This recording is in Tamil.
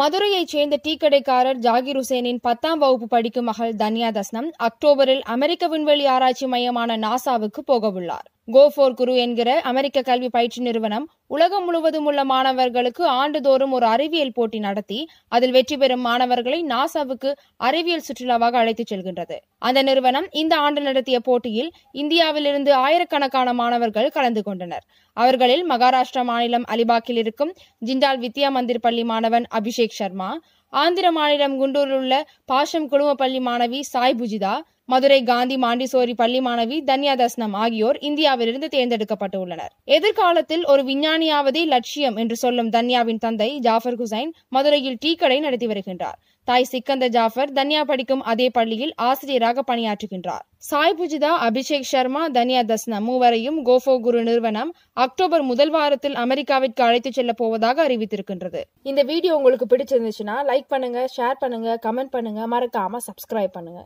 மதுரையைச் சேர்ந்த டீ கடைக்காரர் ஜாகிர் ஹுசேனின் பத்தாம் வகுப்பு படிக்கும் மகள் தன்யா தஸ்னம் அக்டோபரில் அமெரிக்க விண்வெளி ஆராய்ச்சி மையமான நாசாவுக்கு போகவுள்ளார் கோஃபோர் குரு என்கிற அமெரிக்க கல்வி பயிற்சி நிறுவனம் உலகம் முழுவதும் உள்ள மாணவர்களுக்கு ஆண்டுதோறும் ஒரு அறிவியல் போட்டி நடத்தி அதில் வெற்றி பெறும் மாணவர்களை நாசாவுக்கு அறிவியல் சுற்றுலாவாக அழைத்துச் செல்கின்றது அந்த நிறுவனம் இந்த ஆண்டு நடத்திய போட்டியில் இந்தியாவிலிருந்து ஆயிரக்கணக்கான மாணவர்கள் கலந்து கொண்டனர் அவர்களில் மகாராஷ்டிரா மாநிலம் அலிபாக்கில் இருக்கும் ஜிண்டால் வித்யா மந்திர் பள்ளி மாணவன் அபிஷேக் சர்மா ஆந்திர மாநிலம் குண்டூரில் உள்ள பாஷம் குழும பள்ளி மாணவி சாய் புஜிதா மதுரை காந்தி மாண்டிசோரி பள்ளி மாணவி தன்யா தஸ்னம் ஆகியோர் இந்தியாவிலிருந்து தேர்ந்தெடுக்கப்பட்டு உள்ளனர் எதிர்காலத்தில் ஒரு விஞ்ஞானியாவதே லட்சியம் என்று சொல்லும் தன்யாவின் தந்தை ஜாஃபர் ஹுசைன் மதுரையில் டீ கடை நடத்தி வருகின்றார் தாய் சிக்கந்த ஜாஃபர் தன்யா படிக்கும் அதே பள்ளியில் ஆசிரியராக பணியாற்றுகின்றார் சாய் புஜிதா அபிஷேக் சர்மா தனியா தஸ்னா மூவரையும் கோஃபோ குரு நிறுவனம் அக்டோபர் முதல் வாரத்தில் அமெரிக்காவிற்கு அழைத்துச் செல்ல போவதாக அறிவித்திருக்கின்றது இந்த வீடியோ உங்களுக்கு பிடிச்சிருந்துச்சுன்னா லைக் பண்ணுங்க ஷேர் பண்ணுங்க கமெண்ட் பண்ணுங்க மறக்காம சப்ஸ்கிரைப் பண்ணுங்க